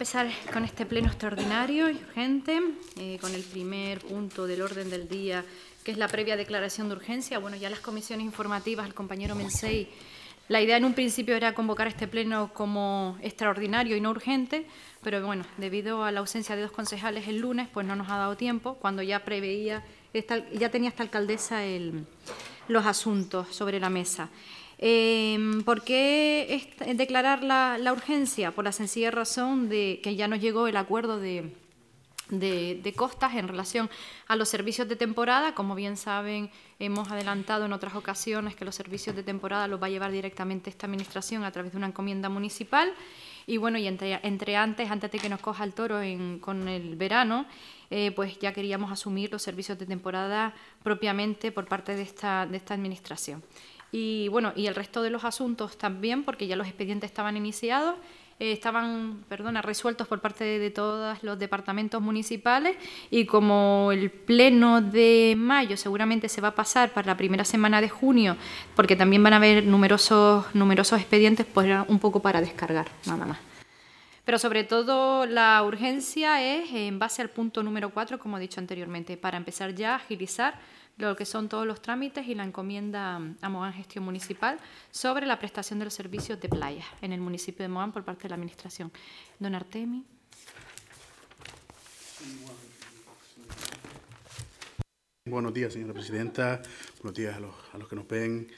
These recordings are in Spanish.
empezar con este pleno extraordinario y urgente, eh, con el primer punto del orden del día, que es la previa declaración de urgencia. Bueno, ya las comisiones informativas, el compañero Mensei, la idea en un principio era convocar este pleno como extraordinario y no urgente, pero bueno, debido a la ausencia de dos concejales el lunes, pues no nos ha dado tiempo, cuando ya preveía, ya tenía esta alcaldesa el, los asuntos sobre la mesa. Em, ¿Por qué declarar la, urgencia? Por la sencilla razón de que ya nos llegó el acuerdo de, costas en relación a los servicios de temporada. Como bien saben, hemos adelantado en otras ocasiones que los servicios de temporada los va a llevar directamente esta Administración a través de una encomienda municipal. Y bueno, y entre, antes, antes de que nos coja el toro con el verano, eh, pues ya queríamos asumir los servicios de temporada propiamente por parte de esta Administración y bueno, y el resto de los asuntos también, porque ya los expedientes estaban iniciados, eh, estaban, perdona, resueltos por parte de, todos los departamentos municipales y como el pleno de mayo seguramente se va a pasar para la primera semana de junio, porque también van a haber numerosos, numerosos expedientes, pues un poco para descargar, nada más. Pero sobre todo la urgencia es en base al punto número 4, como he dicho anteriormente, para empezar ya a agilizar lo que son todos los trámites y la encomienda mm, a Mogán Gestión Municipal sobre la prestación de los servicios de playa en el municipio de Mogán por parte de la Administración. Don Artemi. Buenos días, señora presidenta. Buenos días a los, a los que nos ven.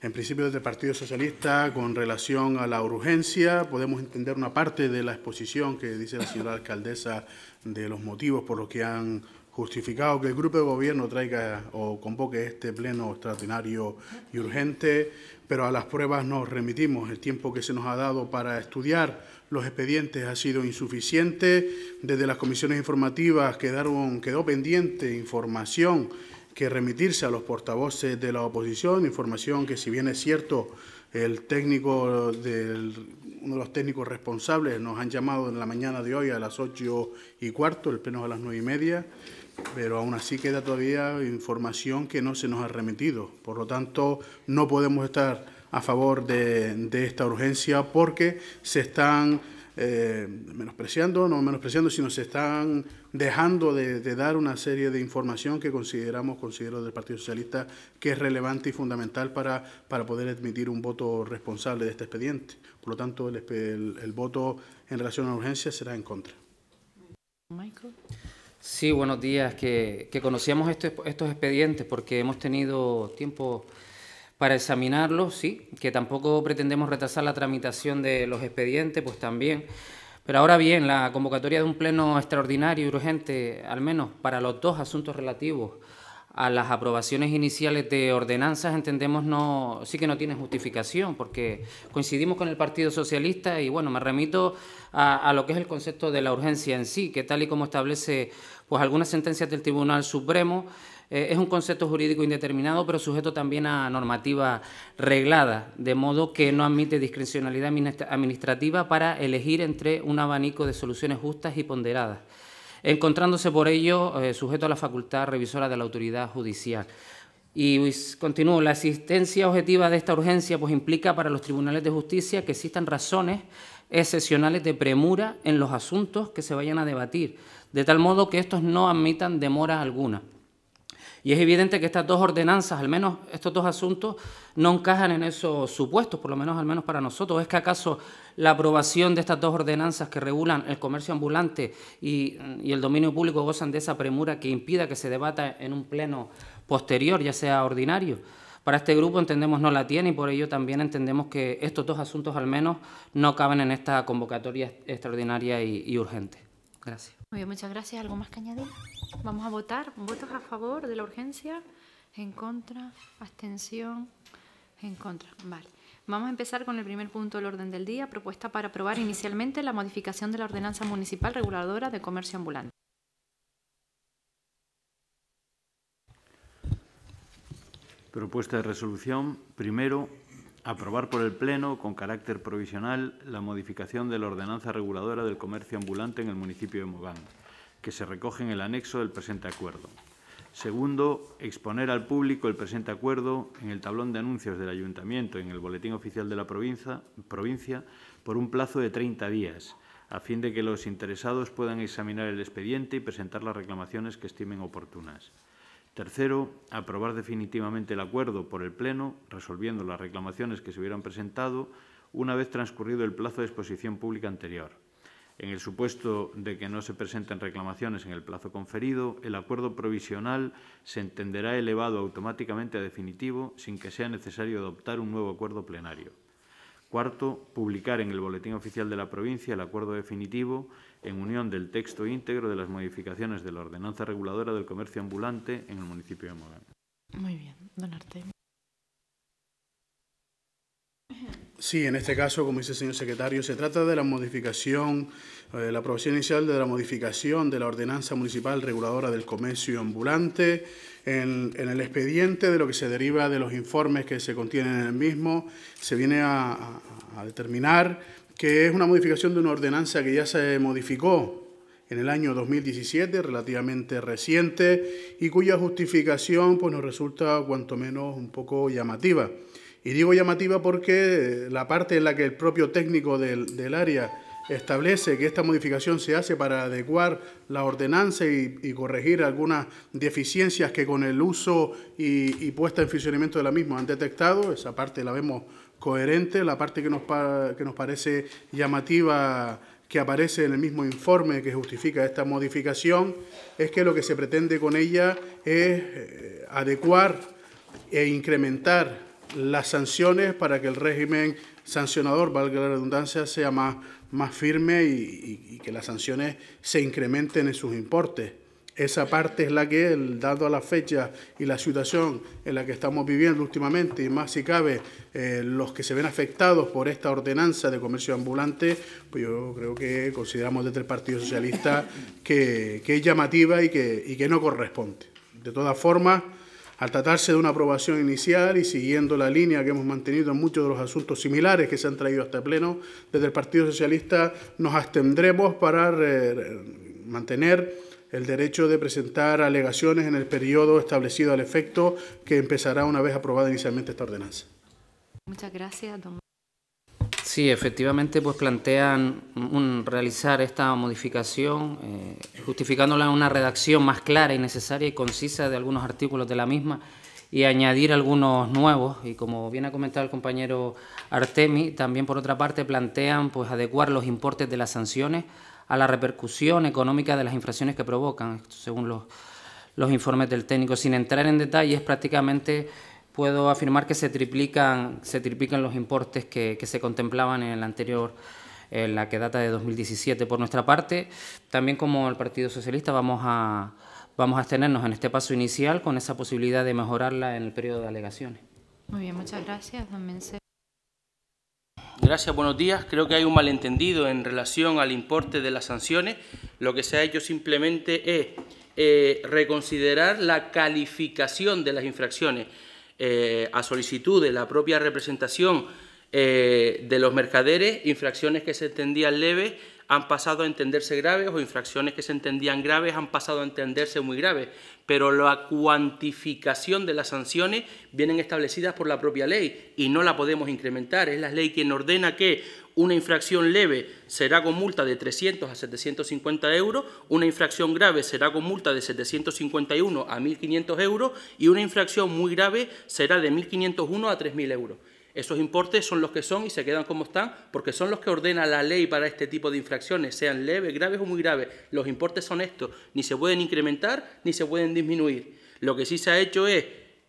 En principio, desde el Partido Socialista, con relación a la urgencia, podemos entender una parte de la exposición que dice la señora alcaldesa de los motivos por los que han justificado que el grupo de gobierno traiga o convoque este pleno extraordinario y urgente, pero a las pruebas nos remitimos. El tiempo que se nos ha dado para estudiar los expedientes ha sido insuficiente. Desde las comisiones informativas quedaron, quedó pendiente información que remitirse a los portavoces de la oposición, información que si bien es cierto, el técnico del, uno de los técnicos responsables nos han llamado en la mañana de hoy a las ocho y cuarto, el pleno a las nueve y media, pero aún así queda todavía información que no se nos ha remitido. Por lo tanto, no podemos estar a favor de, de esta urgencia porque se están eh, menospreciando, no menospreciando, sino se están dejando de, de, dar una serie de información que consideramos, considero del Partido Socialista, que es relevante y fundamental para, para poder admitir un voto responsable de este expediente. Por lo tanto, el, el, voto en relación a la urgencia será en contra. Michael. Sí, buenos días, que, conocíamos este, estos expedientes porque hemos tenido tiempo para examinarlos, sí, que tampoco pretendemos retrasar la tramitación de los expedientes, pues también. Pero ahora bien, la convocatoria de un pleno extraordinario y urgente, al menos para los dos asuntos relativos a las aprobaciones iniciales de ordenanzas entendemos no sí que no tiene justificación porque coincidimos con el Partido Socialista y bueno me remito a, lo que es el concepto de la urgencia en sí que tal y como establece pues algunas sentencias del Tribunal Supremo eh, es un concepto jurídico indeterminado pero sujeto también a normativa reglada de modo que no admite discrecionalidad administrativa para elegir entre un abanico de soluciones justas y ponderadas encontrándose por ello eh, sujeto a la facultad revisora de la autoridad judicial. Y pues, continúo, la existencia objetiva de esta urgencia pues, implica para los tribunales de justicia que existan razones excepcionales de premura en los asuntos que se vayan a debatir, de tal modo que estos no admitan demora alguna. Y es evidente que estas dos ordenanzas, al menos estos dos asuntos, no encajan en esos supuestos, por lo menos al menos para nosotros. ¿Es que acaso la aprobación de estas dos ordenanzas que regulan el comercio ambulante y, el dominio público gozan de esa premura que impida que se debata en un pleno posterior, ya sea ordinario? Para este grupo entendemos no la tiene y por ello también entendemos que estos dos asuntos al menos no caben en esta convocatoria extraordinaria y, y urgente. Gracias. Muy bien, muchas gracias. ¿Algo más que añadir? Vamos a votar. ¿Votos a favor de la urgencia? ¿En contra? ¿Abstención? En contra. Vale. Vamos a empezar con el primer punto del orden del día, propuesta para aprobar inicialmente la modificación de la ordenanza municipal reguladora de comercio ambulante. Propuesta de resolución. Primero, Aprobar por el Pleno, con carácter provisional, la modificación de la ordenanza reguladora del comercio ambulante en el municipio de Mogán, que se recoge en el anexo del presente acuerdo. Segundo, exponer al público el presente acuerdo en el tablón de anuncios del Ayuntamiento y en el Boletín Oficial de la provincia, por un plazo de 30 días, a fin de que los interesados puedan examinar el expediente y presentar las reclamaciones que estimen oportunas. Tercero, aprobar definitivamente el acuerdo por el Pleno, resolviendo las reclamaciones que se hubieran presentado una vez transcurrido el plazo de exposición pública anterior. En el supuesto de que no se presenten reclamaciones en el plazo conferido, el acuerdo provisional se entenderá elevado automáticamente a definitivo sin que sea necesario adoptar un nuevo acuerdo plenario. Cuarto, publicar en el Boletín Oficial de la Provincia el acuerdo definitivo en unión del texto íntegro de las modificaciones de la ordenanza reguladora del comercio ambulante en el municipio de Mogán. Muy bien, don Artemio. Sí, en este caso, como dice el señor secretario, se trata de la modificación, eh, la aprobación inicial de la modificación de la ordenanza municipal reguladora del comercio ambulante. En, el expediente de lo que se deriva de los informes que se contienen en el mismo, se viene a determinar que es una modificación de una ordenanza que ya se modificó en el año 2017, relativamente reciente, y cuya justificación pues, nos resulta cuanto menos un poco llamativa. Y digo llamativa porque eh, la parte en la que el propio técnico del, área establece que esta modificación se hace para adecuar la ordenanza y, corregir algunas deficiencias que con el uso y, y puesta en funcionamiento de la misma han detectado, esa parte la vemos coherente, la parte que nos, que nos parece llamativa que aparece en el mismo informe que justifica esta modificación es que lo que se pretende con ella es eh, adecuar e incrementar las sanciones para que el régimen sancionador, valga la redundancia, sea más, más firme y que las sanciones se incrementen en sus importes. Esa parte es la que, dado a la fecha y la situación en la que estamos viviendo últimamente, y más si cabe, eh, los que se ven afectados por esta ordenanza de comercio ambulante, pues yo creo que consideramos desde el Partido Socialista que, es llamativa y que, que no corresponde. De todas formas, al tratarse de una aprobación inicial y siguiendo la línea que hemos mantenido en muchos de los asuntos similares que se han traído hasta el este pleno, desde el Partido Socialista nos abstendremos para mantener el derecho de presentar alegaciones en el periodo establecido al efecto que empezará una vez aprobada inicialmente esta ordenanza. Muchas gracias, don. Sí, efectivamente, pues plantean realizar esta modificación, eh, justificándola en una redacción más clara y necesaria y concisa de algunos artículos de la misma y añadir algunos nuevos. Y como bien ha comentado el compañero Artemi, también por otra parte plantean pues adecuar los importes de las sanciones a la repercusión económica de las infracciones que provocan, según los, informes del técnico. Sin entrar en detalles, prácticamente puedo afirmar que se triplican, se triplican los importes que, se contemplaban en el anterior en la que data de 2017. Por nuestra parte, también como el Partido Socialista vamos a, vamos a abstenernos en este paso inicial con esa posibilidad de mejorarla en el periodo de alegaciones. Muy bien, muchas gracias, Gracias, buenos días. Creo que hay un malentendido en relación al importe de las sanciones. Lo que se ha hecho simplemente es eh, reconsiderar la calificación de las infracciones eh, a solicitud de la propia representación eh, de los mercaderes, infracciones que se entendían leves han pasado a entenderse graves o infracciones que se entendían graves han pasado a entenderse muy graves, pero la cuantificación de las sanciones vienen establecidas por la propia ley y no la podemos incrementar. Es la ley quien ordena que una infracción leve será con multa de 300 a 750 euros, una infracción grave será con multa de 751 a 1.500 euros y una infracción muy grave será de 1.501 a 3.000 euros. Esos importes son los que son y se quedan como están porque son los que ordena la ley para este tipo de infracciones, sean leves, graves o muy graves. Los importes son estos, ni se pueden incrementar ni se pueden disminuir. Lo que sí se ha hecho es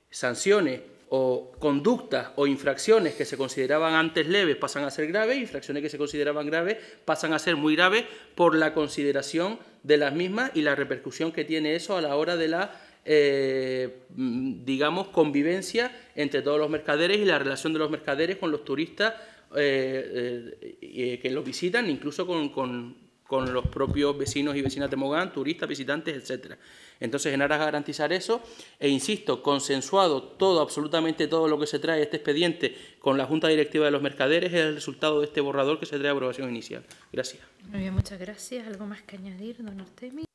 sanciones o conductas o infracciones que se consideraban antes leves pasan a ser graves, infracciones que se consideraban graves pasan a ser muy graves por la consideración de las mismas y la repercusión que tiene eso a la hora de la eh, mm, digamos, convivencia entre todos los mercaderes y la relación de los mercaderes con los turistas eh, eh, que los visitan, incluso con, los propios vecinos y vecinas de Mogán, turistas, visitantes, etcétera. Entonces, en aras de garantizar eso, e insisto, consensuado todo, absolutamente todo lo que se trae este expediente con la Junta Directiva de los Mercaderes, es el resultado de este borrador que se trae a aprobación inicial. Gracias. Muy bien, muchas gracias. ¿Algo más que añadir, don Artemis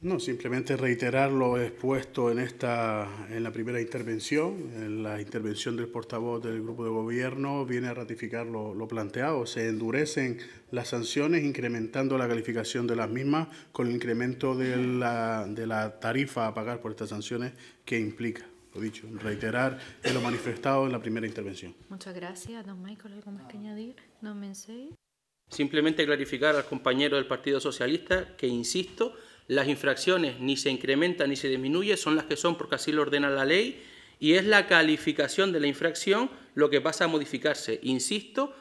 no, simplemente reiterar lo expuesto en, esta, en la primera intervención. En la intervención del portavoz del grupo de gobierno viene a ratificar lo, planteado. Se endurecen las sanciones incrementando la calificación de las mismas con el incremento de la, tarifa a pagar por estas sanciones que implica. Lo dicho, reiterar lo manifestado en la primera intervención. Muchas gracias, don Michael. ¿Algo más que añadir? Simplemente clarificar al compañero del Partido Socialista que, insisto, las infracciones ni se incrementan ni se disminuyen, son las que son porque así lo ordena la ley y es la calificación de la infracción lo que pasa a modificarse, insisto,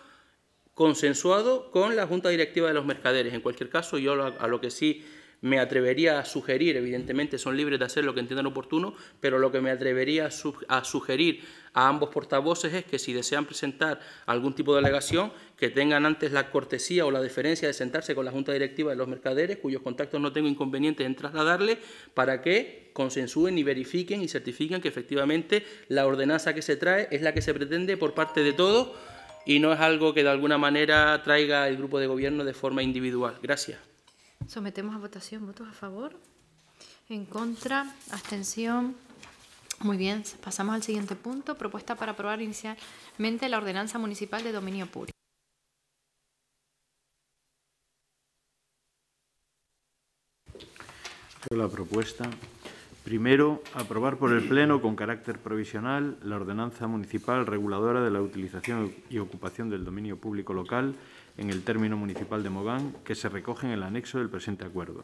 consensuado con la Junta Directiva de los Mercaderes. En cualquier caso, yo a lo que sí me atrevería a sugerir, evidentemente son libres de hacer lo que entiendan oportuno, pero lo que me atrevería a sugerir a ambos portavoces es que si desean presentar algún tipo de alegación, que tengan antes la cortesía o la deferencia de sentarse con la Junta Directiva de los Mercaderes, cuyos contactos no tengo inconvenientes en trasladarle, para que consensúen y verifiquen y certifiquen que efectivamente la ordenanza que se trae es la que se pretende por parte de todos y no es algo que de alguna manera traiga el grupo de gobierno de forma individual. Gracias. Sometemos a votación. ¿Votos a favor? ¿En contra? ¿Abstención? Muy bien, pasamos al siguiente punto. Propuesta para aprobar inicialmente la ordenanza municipal de dominio público. La propuesta. Primero, aprobar por el Pleno con carácter provisional la ordenanza municipal reguladora de la utilización y ocupación del dominio público local en el término municipal de Mogán que se recoge en el anexo del presente acuerdo.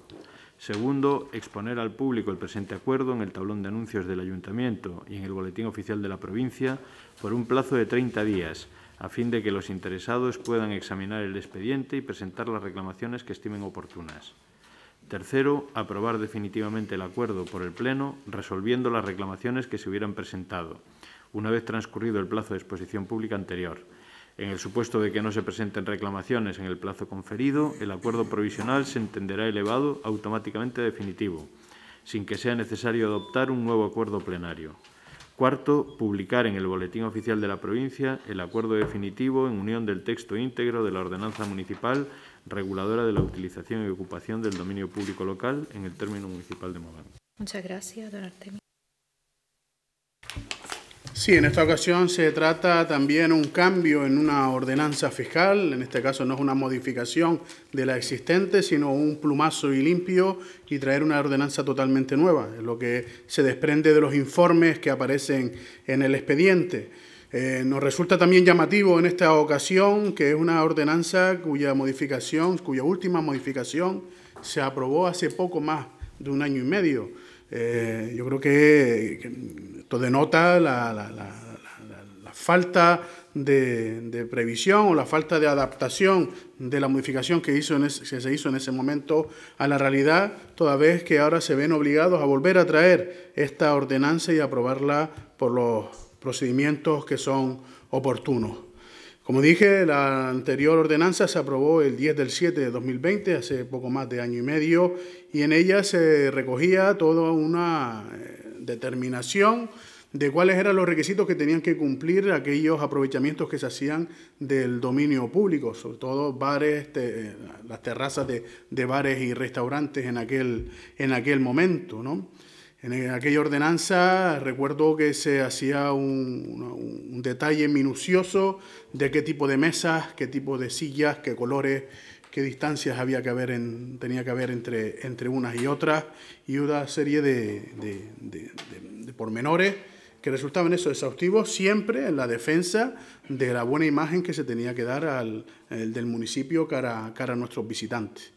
Segundo, exponer al público el presente acuerdo en el tablón de anuncios del Ayuntamiento y en el Boletín Oficial de la Provincia por un plazo de 30 días, a fin de que los interesados puedan examinar el expediente y presentar las reclamaciones que estimen oportunas. Tercero, aprobar definitivamente el acuerdo por el Pleno, resolviendo las reclamaciones que se hubieran presentado, una vez transcurrido el plazo de exposición pública anterior en el supuesto de que no se presenten reclamaciones en el plazo conferido, el acuerdo provisional se entenderá elevado automáticamente definitivo, sin que sea necesario adoptar un nuevo acuerdo plenario. Cuarto, publicar en el Boletín Oficial de la Provincia el acuerdo definitivo en unión del texto íntegro de la ordenanza municipal reguladora de la utilización y ocupación del dominio público local en el término municipal de Mogán. Muchas gracias, don Artemio. Sí, en esta ocasión se trata también un cambio en una ordenanza fiscal, en este caso no es una modificación de la existente, sino un plumazo y limpio y traer una ordenanza totalmente nueva, es lo que se desprende de los informes que aparecen en el expediente. Eh, nos resulta también llamativo en esta ocasión que es una ordenanza cuya modificación, cuya última modificación se aprobó hace poco más de un año y medio. Eh, yo creo que, que denota la, falta de, previsión o la falta de adaptación de la modificación que, hizo que se hizo en ese momento a la realidad, toda vez que ahora se ven obligados a volver a traer esta ordenanza y aprobarla por los procedimientos que son oportunos. Como dije, la anterior ordenanza se aprobó el 10 del 7 de 2020, hace poco más de año y medio, y en ella se recogía toda una eh, determinación de cuáles eran los requisitos que tenían que cumplir aquellos aprovechamientos que se hacían del dominio público, sobre todo bares, este, eh, las terrazas de, bares y restaurantes en aquel, en aquel momento. ¿no? En e, aquella ordenanza recuerdo que se hacía un detalle minucioso de qué tipo de mesas, qué tipo de sillas, qué colores qué distancias había que haber en, tenía que haber entre, entre unas y otras y una serie de, pormenores que resultaban eso exhaustivos siempre en la defensa de la buena imagen que se tenía que dar al, del municipio cara, cara a nuestros visitantes.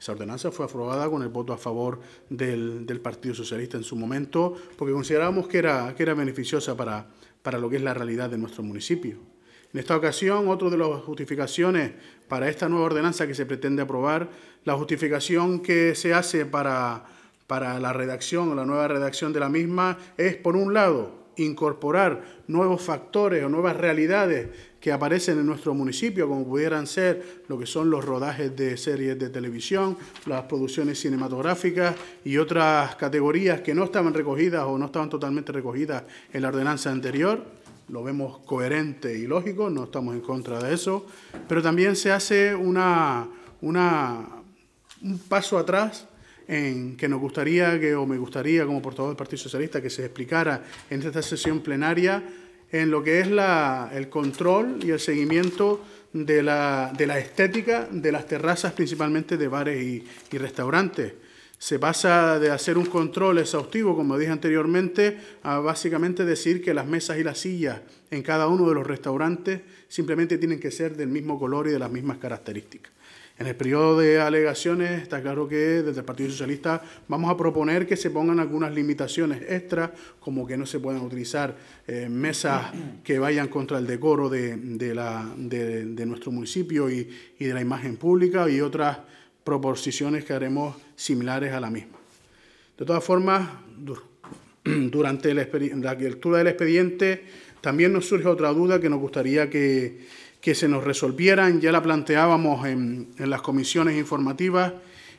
Esa ordenanza fue aprobada con el voto a favor del, del Partido Socialista en su momento porque considerábamos que era, que era beneficiosa para, para lo que es la realidad de nuestro municipio. En esta ocasión, otra de las justificaciones para esta nueva ordenanza que se pretende aprobar, la justificación que se hace para, la redacción, la nueva redacción de la misma, es, por un lado, incorporar nuevos factores o nuevas realidades que aparecen en nuestro municipio, como pudieran ser lo que son los rodajes de series de televisión, las producciones cinematográficas y otras categorías que no estaban recogidas o no estaban totalmente recogidas en la ordenanza anterior lo vemos coherente y lógico, no estamos en contra de eso, pero también se hace un paso atrás en que nos gustaría que, o me gustaría como portavoz del Partido Socialista que se explicara en esta sesión plenaria en lo que es la, el control y el seguimiento de la, estética de las terrazas, principalmente de bares y restaurantes se pasa de hacer un control exhaustivo, como dije anteriormente, a básicamente decir que las mesas y las sillas en cada uno de los restaurantes simplemente tienen que ser del mismo color y de las mismas características. En el periodo de alegaciones está claro que desde el Partido Socialista vamos a proponer que se pongan algunas limitaciones extra, como que no se puedan utilizar eh, mesas que vayan contra el decoro de, la, nuestro municipio y, y de la imagen pública y otras proposiciones que haremos similares a la misma. De todas formas, durante la, lectura del expediente también nos surge otra duda que nos gustaría que, se nos resolvieran, ya la planteábamos en, en las comisiones informativas,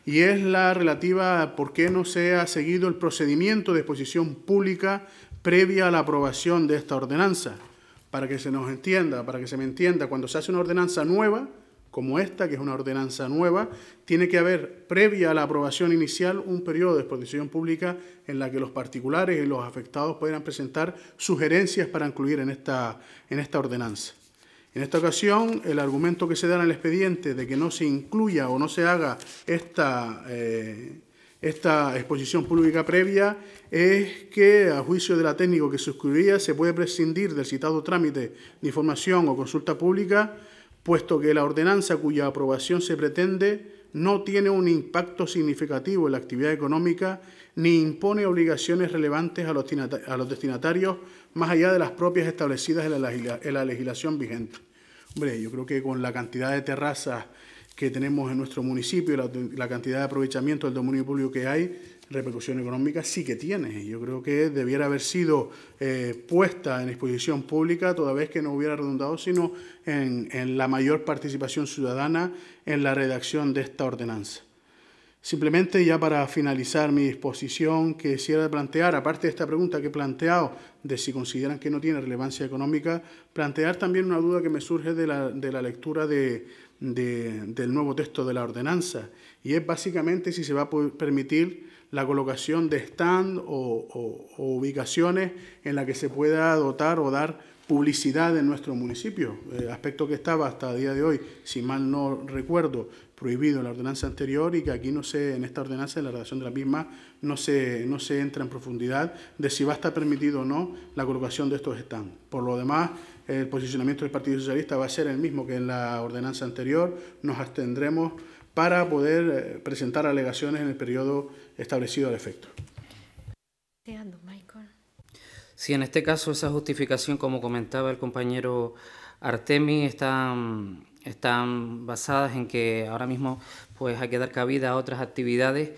y es la relativa a por qué no se ha seguido el procedimiento de exposición pública previa a la aprobación de esta ordenanza. Para que se nos entienda, para que se me entienda, cuando se hace una ordenanza nueva, como esta, que es una ordenanza nueva, tiene que haber, previa a la aprobación inicial, un periodo de exposición pública en la que los particulares y los afectados puedan presentar sugerencias para incluir en esta, ordenanza. En esta ocasión, el argumento que se da en el expediente de que no se incluya o no se haga esta, eh, esta exposición pública previa es que, a juicio de la técnico que suscribía, se puede prescindir del citado trámite de información o consulta pública puesto que la ordenanza cuya aprobación se pretende no tiene un impacto significativo en la actividad económica ni impone obligaciones relevantes a los, destinatarios más allá de las propias establecidas en la, legislación vigente. Hombre, yo creo que con la cantidad de terrazas que tenemos en nuestro municipio, la, la cantidad de aprovechamiento del dominio público que hay, repercusión económica sí que tiene. Yo creo que debiera haber sido eh, puesta en exposición pública, toda vez que no hubiera redundado, sino en, en la mayor participación ciudadana en la redacción de esta ordenanza. Simplemente ya para finalizar mi disposición, quisiera plantear, aparte de esta pregunta que he planteado, de si consideran que no tiene relevancia económica, plantear también una duda que me surge de la, de la lectura de, de, del nuevo texto de la ordenanza, y es básicamente si se va a permitir la colocación de stand o, ubicaciones en la que se pueda dotar o dar publicidad en nuestro municipio, eh, aspecto que estaba hasta el día de hoy, si mal no recuerdo, prohibido en la ordenanza anterior y que aquí no se, en esta ordenanza, en la redacción de la misma, no se, no se entra en profundidad de si va a estar permitido o no la colocación de estos stands. Por lo demás, el posicionamiento del Partido Socialista va a ser el mismo que en la ordenanza anterior, nos abstendremos para poder eh, presentar alegaciones en el periodo establecido al efecto. Sí, en este caso esa justificación, como comentaba el compañero Artemi, están, están basadas en que ahora mismo pues, hay que dar cabida a otras actividades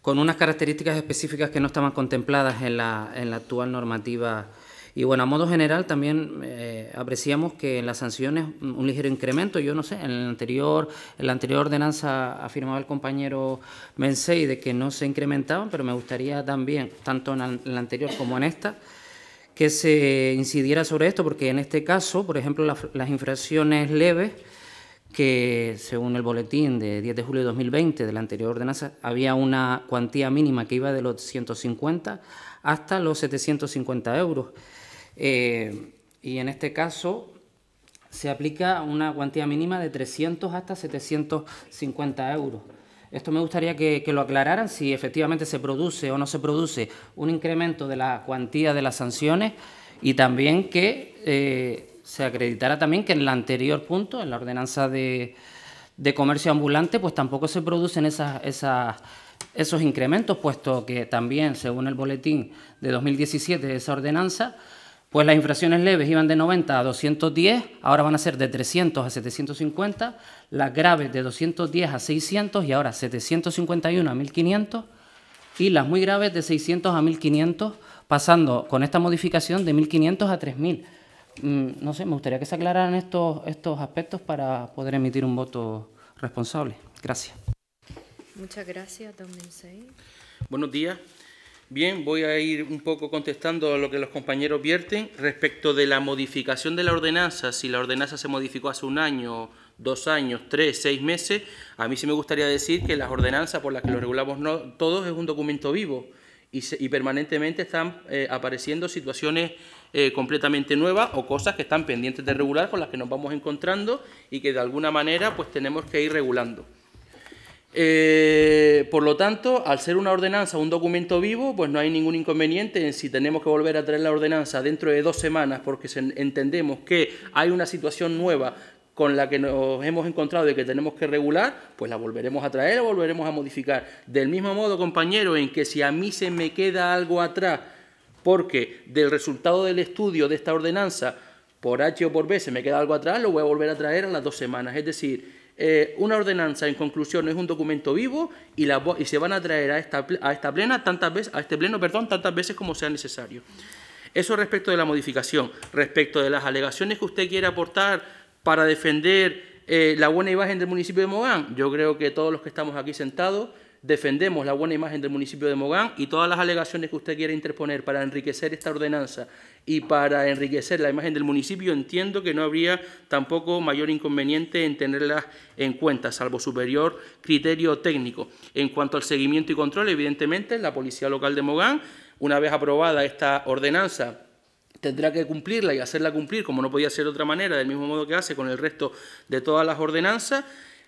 con unas características específicas que no estaban contempladas en la, en la actual normativa y bueno, a modo general también eh, apreciamos que en las sanciones un ligero incremento, yo no sé, en, el anterior, en la anterior ordenanza afirmaba el compañero Mensei de que no se incrementaban, pero me gustaría también, tanto en la anterior como en esta, que se incidiera sobre esto, porque en este caso, por ejemplo, las, las infracciones leves, que según el boletín de 10 de julio de 2020 de la anterior ordenanza, había una cuantía mínima que iba de los 150 hasta los 750 euros. Eh, y en este caso se aplica una cuantía mínima de 300 hasta 750 euros. Esto me gustaría que, lo aclararan si efectivamente se produce o no se produce un incremento de la cuantía de las sanciones y también que eh, se acreditara también que en el anterior punto, en la ordenanza de, comercio ambulante, pues tampoco se producen esas, esos incrementos, puesto que también, según el boletín de 2017 de esa ordenanza, pues las infracciones leves iban de 90 a 210, ahora van a ser de 300 a 750, las graves de 210 a 600 y ahora 751 a 1500 y las muy graves de 600 a 1500, pasando con esta modificación de 1500 a 3000. Mm, no sé, me gustaría que se aclararan estos, estos aspectos para poder emitir un voto responsable. Gracias. Muchas gracias, don Buenos días. Bien, voy a ir un poco contestando lo que los compañeros vierten respecto de la modificación de la ordenanza, si la ordenanza se modificó hace un año, dos años, tres, seis meses, a mí sí me gustaría decir que las ordenanzas por las que lo regulamos todos es un documento vivo y, permanentemente están eh, apareciendo situaciones eh, completamente nuevas o cosas que están pendientes de regular con las que nos vamos encontrando y que de alguna manera pues tenemos que ir regulando. Eh, por lo tanto, al ser una ordenanza, un documento vivo, pues no hay ningún inconveniente en si tenemos que volver a traer la ordenanza dentro de dos semanas porque entendemos que hay una situación nueva con la que nos hemos encontrado y que tenemos que regular, pues la volveremos a traer o volveremos a modificar. Del mismo modo, compañero, en que si a mí se me queda algo atrás porque del resultado del estudio de esta ordenanza, por H o por B, se me queda algo atrás, lo voy a volver a traer a las dos semanas. Es decir, eh, una ordenanza en conclusión es un documento vivo y, se van a traer a esta, plena tantas veces, a este pleno, perdón, tantas veces como sea necesario. Eso respecto de la modificación, respecto de las alegaciones que usted quiere aportar para defender eh, la buena imagen del municipio de Mogán, yo creo que todos los que estamos aquí sentados defendemos la buena imagen del municipio de Mogán y todas las alegaciones que usted quiera interponer para enriquecer esta ordenanza y para enriquecer la imagen del municipio, entiendo que no habría tampoco mayor inconveniente en tenerlas en cuenta, salvo superior criterio técnico. En cuanto al seguimiento y control, evidentemente, la Policía Local de Mogán, una vez aprobada esta ordenanza, tendrá que cumplirla y hacerla cumplir, como no podía ser de otra manera, del mismo modo que hace con el resto de todas las ordenanzas,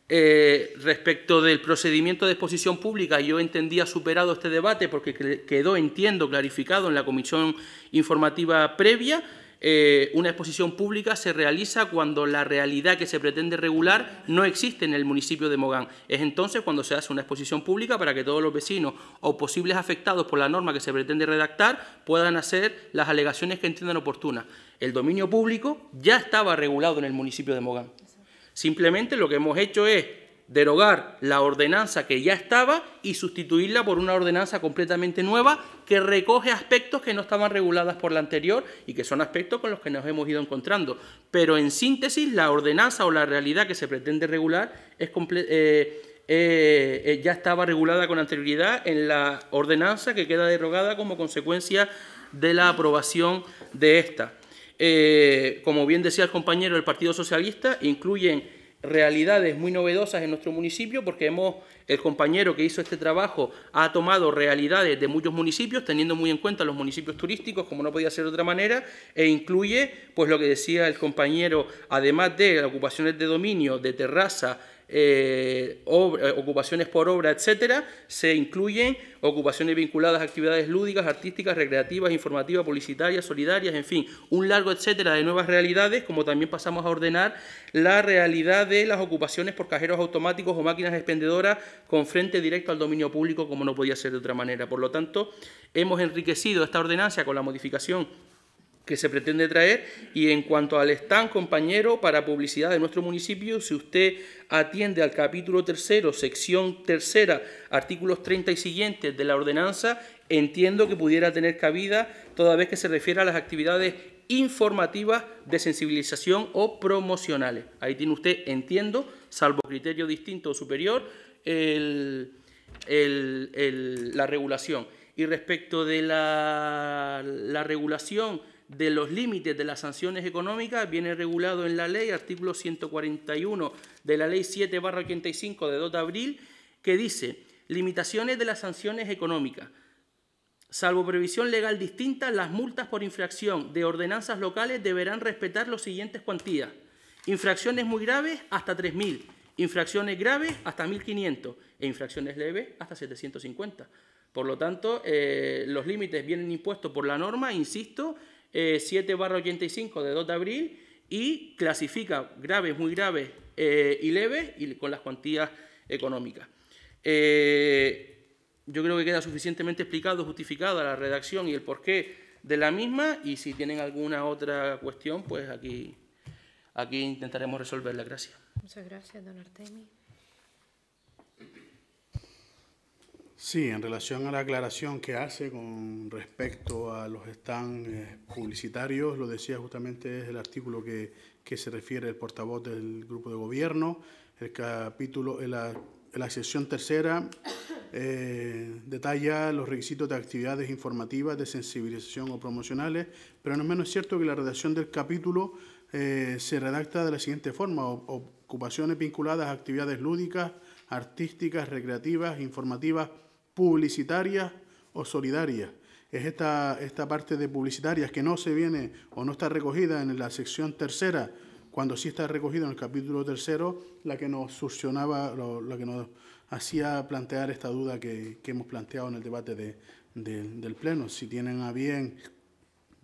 eh, respecto del procedimiento de exposición pública, yo entendía superado este debate porque quedó, entiendo, clarificado en la comisión informativa previa. Eh, una exposición pública se realiza cuando la realidad que se pretende regular no existe en el municipio de Mogán. Es entonces cuando se hace una exposición pública para que todos los vecinos o posibles afectados por la norma que se pretende redactar puedan hacer las alegaciones que entiendan oportunas. El dominio público ya estaba regulado en el municipio de Mogán. Simplemente lo que hemos hecho es derogar la ordenanza que ya estaba y sustituirla por una ordenanza completamente nueva que recoge aspectos que no estaban reguladas por la anterior y que son aspectos con los que nos hemos ido encontrando. Pero en síntesis, la ordenanza o la realidad que se pretende regular es eh, eh, eh, ya estaba regulada con anterioridad en la ordenanza que queda derogada como consecuencia de la aprobación de esta. Eh, como bien decía el compañero del Partido Socialista, incluyen realidades muy novedosas en nuestro municipio porque hemos, el compañero que hizo este trabajo ha tomado realidades de muchos municipios, teniendo muy en cuenta los municipios turísticos, como no podía ser de otra manera, e incluye, pues lo que decía el compañero, además de ocupaciones de dominio, de terraza, eh, eh, ocupaciones por obra, etcétera, se incluyen ocupaciones vinculadas a actividades lúdicas, artísticas, recreativas, informativas, publicitarias, solidarias, en fin, un largo etcétera de nuevas realidades, como también pasamos a ordenar la realidad de las ocupaciones por cajeros automáticos o máquinas expendedoras con frente directo al dominio público, como no podía ser de otra manera. Por lo tanto, hemos enriquecido esta ordenancia con la modificación que se pretende traer. Y en cuanto al stand, compañero, para publicidad de nuestro municipio, si usted atiende al capítulo tercero, sección tercera, artículos 30 y siguientes de la ordenanza, entiendo que pudiera tener cabida toda vez que se refiere a las actividades informativas de sensibilización o promocionales. Ahí tiene usted, entiendo, salvo criterio distinto o superior, el, el, el, la regulación. Y respecto de la, la regulación de los límites de las sanciones económicas viene regulado en la ley, artículo 141 de la ley 7 85 de 2 de abril, que dice, limitaciones de las sanciones económicas. Salvo previsión legal distinta, las multas por infracción de ordenanzas locales deberán respetar los siguientes cuantías. Infracciones muy graves hasta 3.000, infracciones graves hasta 1.500 e infracciones leves hasta 750. Por lo tanto, eh, los límites vienen impuestos por la norma, insisto, 7 eh, 85 de 2 de abril y clasifica graves, muy graves eh, y leves y con las cuantías económicas. yo creo que queda suficientemente explicado, justificada la redacción y el porqué de la misma y si tienen alguna otra cuestión, pues aquí, aquí intentaremos resolverla. Gracias. Muchas gracias, don Sí, en relación a la aclaración que hace con respecto a los stands eh, publicitarios, lo decía justamente es el artículo que, que se refiere el portavoz del grupo de gobierno, el capítulo, la, la sección tercera eh, detalla los requisitos de actividades informativas, de sensibilización o promocionales, pero no es menos cierto que la redacción del capítulo eh, se redacta de la siguiente forma, ocupaciones vinculadas a actividades lúdicas, artísticas, recreativas, informativas publicitarias o solidarias. Es esta, esta parte de publicitarias que no se viene o no está recogida en la sección tercera, cuando sí está recogida en el capítulo tercero, la que nos lo la que nos hacía plantear esta duda que, hemos planteado en el debate del Pleno. Si tienen a bien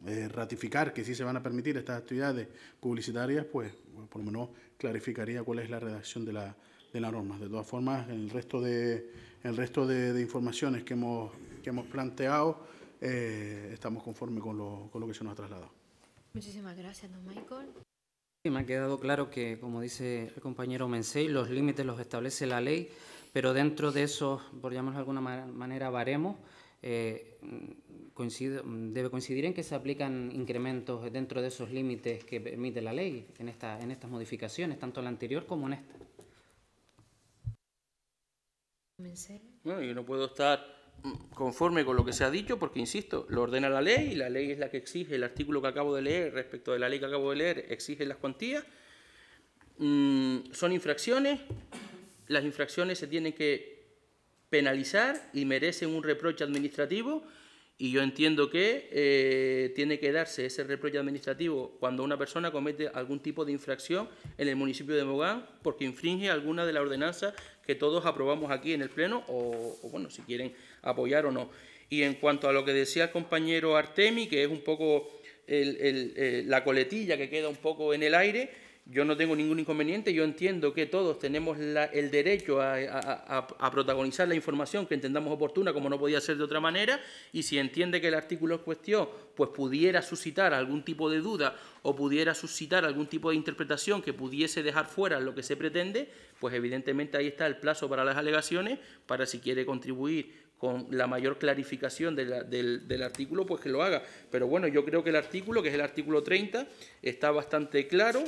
eh, ratificar que sí se van a permitir estas actividades publicitarias, pues por lo menos clarificaría cuál es la redacción de la, de la norma. De todas formas, en el resto de el resto de, informaciones que hemos, que hemos planteado, eh, estamos conformes con lo, con lo que se nos ha trasladado. Muchísimas gracias, don Michael. Sí, me ha quedado claro que, como dice el compañero Mensei, los límites los establece la ley, pero dentro de esos, por llamarlo de alguna manera, baremos, eh, debe coincidir en que se aplican incrementos dentro de esos límites que permite la ley en, esta, en estas modificaciones, tanto en la anterior como en esta. No, yo no puedo estar conforme con lo que se ha dicho, porque insisto, lo ordena la ley, y la ley es la que exige, el artículo que acabo de leer respecto de la ley que acabo de leer exige las cuantías, mm, son infracciones, las infracciones se tienen que penalizar y merecen un reproche administrativo, y yo entiendo que eh, tiene que darse ese reproche administrativo cuando una persona comete algún tipo de infracción en el municipio de Mogán porque infringe alguna de las ordenanzas que todos aprobamos aquí en el Pleno o, bueno, si quieren apoyar o no. Y en cuanto a lo que decía el compañero Artemi, que es un poco eh, la coletilla que queda un poco en el aire, yo no tengo ningún inconveniente, yo entiendo que todos tenemos el derecho a, protagonizar la información que entendamos oportuna, como no podía ser de otra manera, y si entiende que el artículo en cuestión pues pudiera suscitar algún tipo de duda o pudiera suscitar algún tipo de interpretación que pudiese dejar fuera lo que se pretende, pues evidentemente ahí está el plazo para las alegaciones, para si quiere contribuir con la mayor clarificación del, artículo, pues que lo haga. Pero bueno, yo creo que el artículo, que es el artículo 30, está bastante claro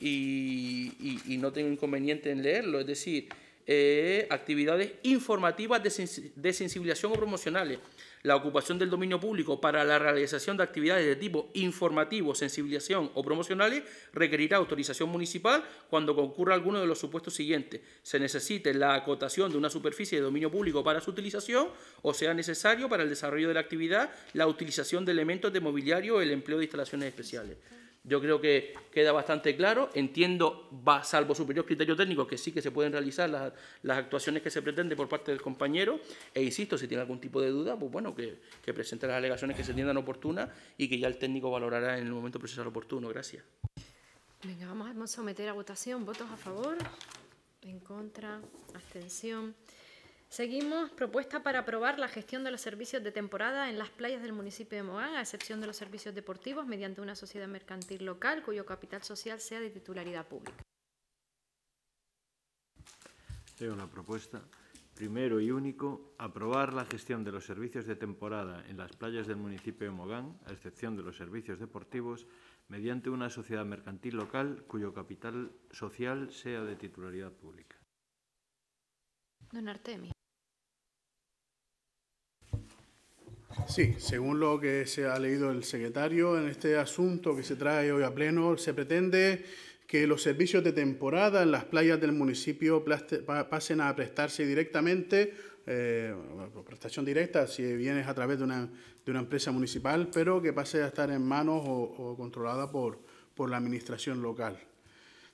y, no tengo inconveniente en leerlo. Es decir, eh, actividades informativas de, de, sensibilización o promocionales, la ocupación del dominio público para la realización de actividades de tipo informativo, sensibilización o promocionales requerirá autorización municipal cuando concurra alguno de los supuestos siguientes. Se necesite la acotación de una superficie de dominio público para su utilización o sea necesario para el desarrollo de la actividad la utilización de elementos de mobiliario o el empleo de instalaciones especiales. Yo creo que queda bastante claro. Entiendo, salvo superior criterio técnico, que sí que se pueden realizar las, actuaciones que se pretende por parte del compañero. E insisto, si tiene algún tipo de duda, pues bueno, que, que presente las alegaciones que se entiendan oportunas y que ya el técnico valorará en el momento procesal oportuno. Gracias. Venga, vamos a someter a votación. ¿Votos a favor? ¿En contra? ¿Abstención? Seguimos propuesta para aprobar la gestión de los servicios de temporada en las playas del municipio de Mogán, a excepción de los servicios deportivos, mediante una sociedad mercantil local cuyo capital social sea de titularidad pública. Tengo una propuesta. Primero y único, aprobar la gestión de los servicios de temporada en las playas del municipio de Mogán, a excepción de los servicios deportivos, mediante una sociedad mercantil local cuyo capital social sea de titularidad pública. Don Artemio. Sí, según lo que se ha leído el secretario, en este asunto que se trae hoy a pleno, se pretende que los servicios de temporada en las playas del municipio pasen a prestarse directamente, eh, prestación directa si vienes a través de una, empresa municipal, pero que pase a estar en manos o, controlada por la administración local.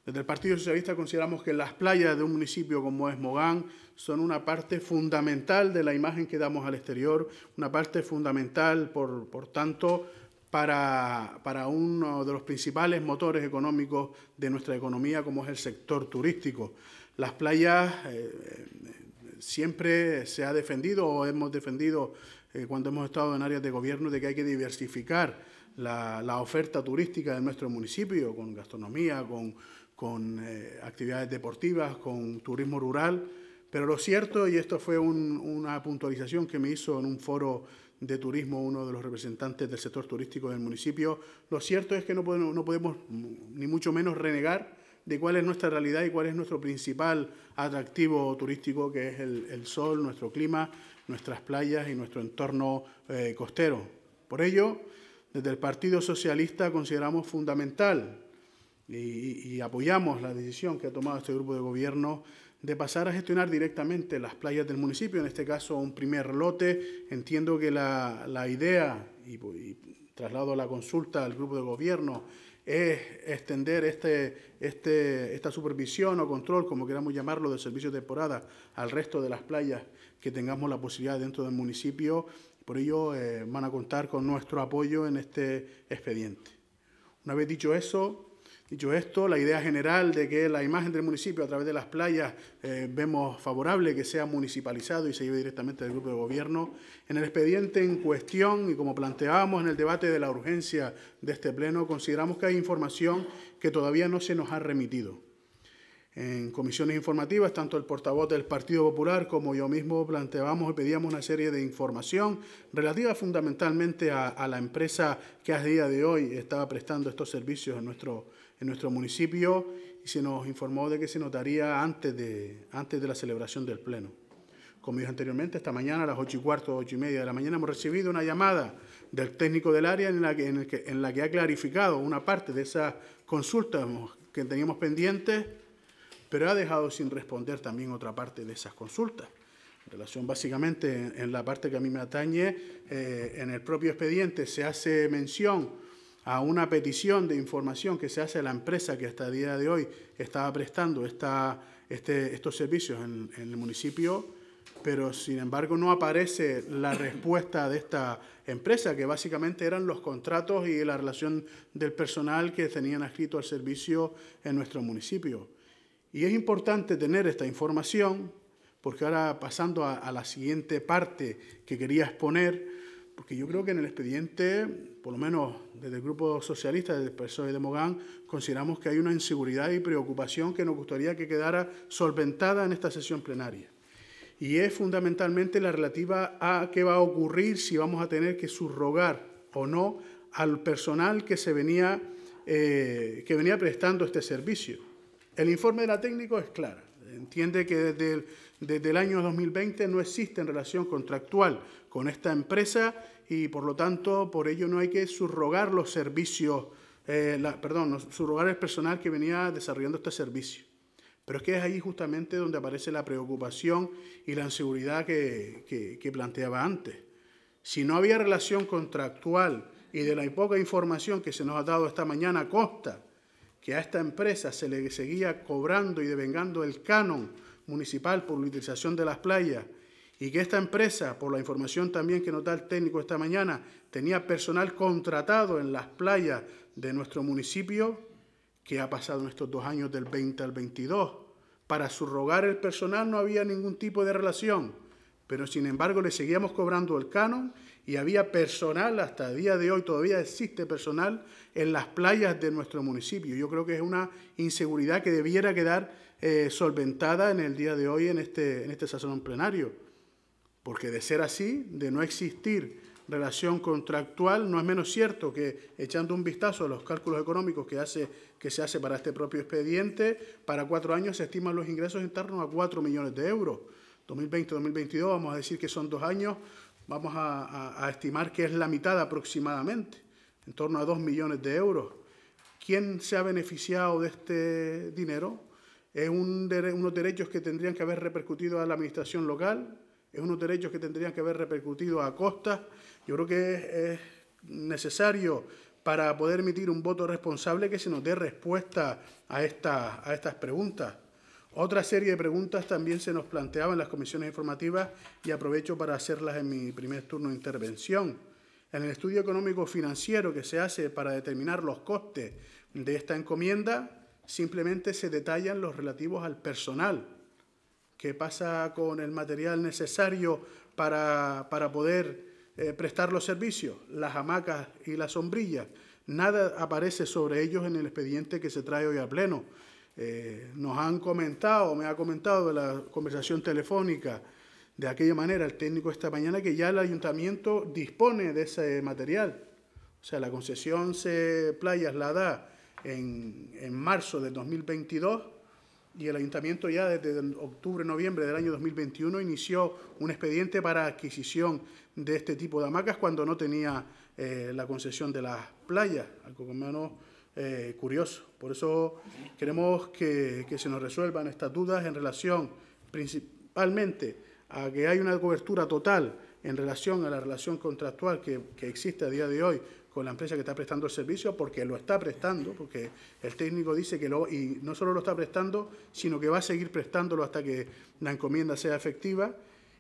Desde el Partido Socialista consideramos que las playas de un municipio como es Mogán son una parte fundamental de la imagen que damos al exterior, una parte fundamental, por, tanto, para, uno de los principales motores económicos de nuestra economía, como es el sector turístico. Las playas eh, eh, siempre se ha defendido o hemos defendido eh, cuando hemos estado en áreas de gobierno de que hay que diversificar la oferta turística de nuestro municipio con gastronomía, con con eh, actividades deportivas, con turismo rural. Pero lo cierto, y esto fue una puntualización que me hizo en un foro de turismo uno de los representantes del sector turístico del municipio, lo cierto es que no podemos, ni mucho menos renegar de cuál es nuestra realidad y cuál es nuestro principal atractivo turístico, que es el, sol, nuestro clima, nuestras playas y nuestro entorno eh, costero. Por ello, desde el Partido Socialista consideramos fundamental y, apoyamos la decisión que ha tomado este grupo de gobierno de pasar a gestionar directamente las playas del municipio, en este caso un primer lote. Entiendo que la, la idea, y, traslado traslado la consulta al grupo de gobierno, es extender este, este, esta supervisión o control, como queramos llamarlo, del servicio de temporada al resto de las playas que tengamos la posibilidad dentro del municipio. Por ello, eh, van a contar con nuestro apoyo en este expediente. Una vez dicho eso, Dicho esto, la idea general de que la imagen del municipio a través de las playas eh, vemos favorable que sea municipalizado y se lleve directamente del grupo de gobierno. En el expediente en cuestión y como planteábamos en el debate de la urgencia de este pleno, consideramos que hay información que todavía no se nos ha remitido. En comisiones informativas, tanto el portavoz del Partido Popular como yo mismo planteábamos y pedíamos una serie de información relativa fundamentalmente a, la empresa que a día de hoy estaba prestando estos servicios en nuestro en nuestro municipio y se nos informó de que se notaría antes de, antes de la celebración del Pleno. Como dije anteriormente, esta mañana a las ocho y cuarto, ocho y media de la mañana hemos recibido una llamada del técnico del área en la que, en la que ha clarificado una parte de esas consultas que teníamos pendientes, pero ha dejado sin responder también otra parte de esas consultas. En relación básicamente en, la parte que a mí me atañe, eh, en el propio expediente se hace mención a una petición de información que se hace a la empresa que hasta el día de hoy estaba prestando esta, este, estos servicios en, el municipio, pero sin embargo no aparece la respuesta de esta empresa, que básicamente eran los contratos y la relación del personal que tenían adscrito al servicio en nuestro municipio. Y es importante tener esta información, porque ahora pasando a la siguiente parte que quería exponer, porque yo creo que en el expediente, por lo menos desde el grupo socialista, desde el PSOE de Mogán, consideramos que hay una inseguridad y preocupación que nos gustaría que quedara solventada en esta sesión plenaria. Y es fundamentalmente la relativa a qué va a ocurrir si vamos a tener que subrogar o no al personal que, se venía, eh, que venía prestando este servicio. El informe de la técnico es claro. Entiende que desde el desde el año 2020 no existe relación contractual con esta empresa y por lo tanto por ello no hay que subrogar los servicios, eh, perdón, subrogar el personal que venía desarrollando este servicio. Pero es que es ahí justamente donde aparece la preocupación y la inseguridad que, que planteaba antes. Si no había relación contractual y de la poca información que se nos ha dado esta mañana consta que a esta empresa se le seguía cobrando y devengando el canon municipal por la utilización de las playas y que esta empresa, por la información también que nos da el técnico esta mañana, tenía personal contratado en las playas de nuestro municipio, que ha pasado en estos dos años del 20 al 22. Para subrogar el personal no había ningún tipo de relación, pero sin embargo le seguíamos cobrando el canon y había personal, hasta el día de hoy todavía existe personal en las playas de nuestro municipio. Yo creo que es una inseguridad que debiera quedar eh, solventada en el día de hoy en este, en este sazón plenario. Porque de ser así, de no existir relación contractual, no es menos cierto que echando un vistazo a los cálculos económicos que, hace, que se hace para este propio expediente, para cuatro años se estiman los ingresos en a cuatro millones de euros. 2020-2022, vamos a decir que son dos años, vamos a, estimar que es la mitad aproximadamente, en torno a 2 millones de euros. ¿Quién se ha beneficiado de este dinero? Es unos derechos que tendrían que haber repercutido a la administración local, es unos derechos que tendrían que haber repercutido a costas. Yo creo que es, necesario para poder emitir un voto responsable que se nos dé respuesta a, a estas preguntas. Otra serie de preguntas también se nos planteaban en las comisiones informativas y aprovecho para hacerlas en mi primer turno de intervención. En el estudio económico financiero que se hace para determinar los costes de esta encomienda, simplemente se detallan los relativos al personal. ¿Qué pasa con el material necesario para, poder eh, prestar los servicios? Las hamacas y las sombrillas. Nada aparece sobre ellos en el expediente que se trae hoy a pleno eh, nos han comentado, me ha comentado de la conversación telefónica de aquella manera el técnico esta mañana que ya el ayuntamiento dispone de ese material. O sea, la concesión se playas la da en, marzo de 2022 y el ayuntamiento ya desde octubre, noviembre del año 2021 inició un expediente para adquisición de este tipo de hamacas cuando no tenía eh, la concesión de las playas, algo que menos eh, curioso. Por eso queremos que, se nos resuelvan estas dudas en relación principalmente a que hay una cobertura total en relación a la relación contractual que, existe a día de hoy con la empresa que está prestando el servicio porque lo está prestando, porque el técnico dice que lo, y no solo lo está prestando, sino que va a seguir prestándolo hasta que la encomienda sea efectiva.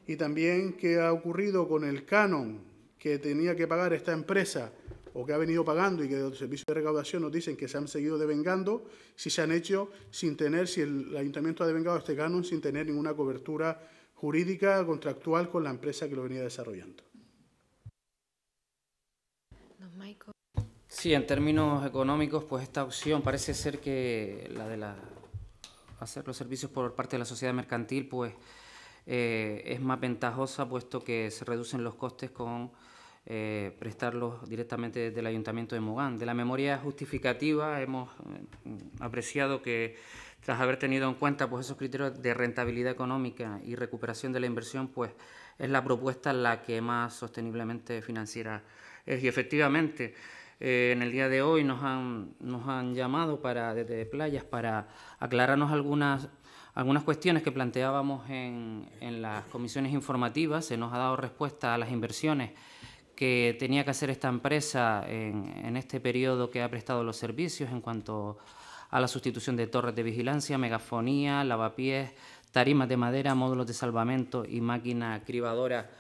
Y también qué ha ocurrido con el canon que tenía que pagar esta empresa o que ha venido pagando y que los servicios de recaudación nos dicen que se han seguido devengando, si se han hecho sin tener, si el ayuntamiento ha devengado este canon sin tener ninguna cobertura jurídica contractual con la empresa que lo venía desarrollando. Sí, en términos económicos, pues esta opción parece ser que la de hacer los servicios por parte de la sociedad mercantil, pues eh, es más ventajosa puesto que se reducen los costes con eh, prestarlos directamente desde el Ayuntamiento de Mogán. De la memoria justificativa hemos eh, apreciado que tras haber tenido en cuenta pues, esos criterios de rentabilidad económica y recuperación de la inversión, pues es la propuesta la que más sosteniblemente financiera es. Y efectivamente, eh, en el día de hoy nos han, nos han llamado para, desde Playas para aclararnos algunas, algunas cuestiones que planteábamos en, en las comisiones informativas. Se nos ha dado respuesta a las inversiones que tenía que hacer esta empresa en, este periodo que ha prestado los servicios en cuanto a la sustitución de torres de vigilancia, megafonía, lavapiés, tarimas de madera, módulos de salvamento y máquina cribadora.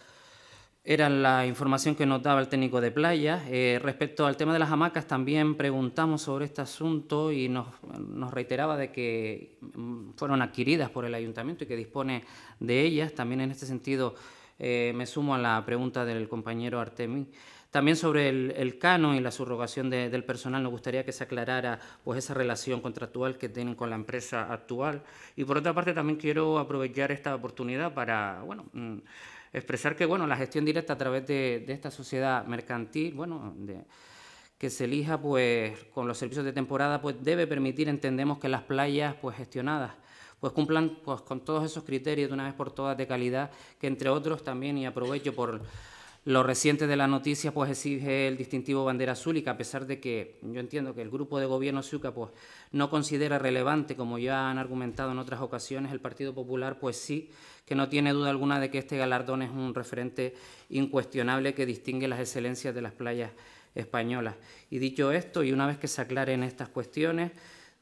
...era la información que nos daba el técnico de playa. Eh, respecto al tema de las hamacas, también preguntamos sobre este asunto y nos, nos reiteraba de que mm, fueron adquiridas por el ayuntamiento y que dispone de ellas. También en este sentido eh, me sumo a la pregunta del compañero Artemi, También sobre el, cano y la subrogación del personal, nos gustaría que se aclarara pues, esa relación contractual que tienen con la empresa actual. Y por otra parte, también quiero aprovechar esta oportunidad para bueno, mm, expresar que bueno, la gestión directa a través de, esta sociedad mercantil, bueno, que se elija pues, con los servicios de temporada, pues debe permitir, entendemos, que las playas pues, gestionadas pues cumplan pues, con todos esos criterios de una vez por todas de calidad, que entre otros también, y aprovecho por lo reciente de la noticia, pues exige el distintivo bandera azul y que a pesar de que yo entiendo que el grupo de gobierno SUCA pues, no considera relevante, como ya han argumentado en otras ocasiones, el Partido Popular, pues sí que no tiene duda alguna de que este galardón es un referente incuestionable que distingue las excelencias de las playas españolas. Y dicho esto, y una vez que se aclaren estas cuestiones,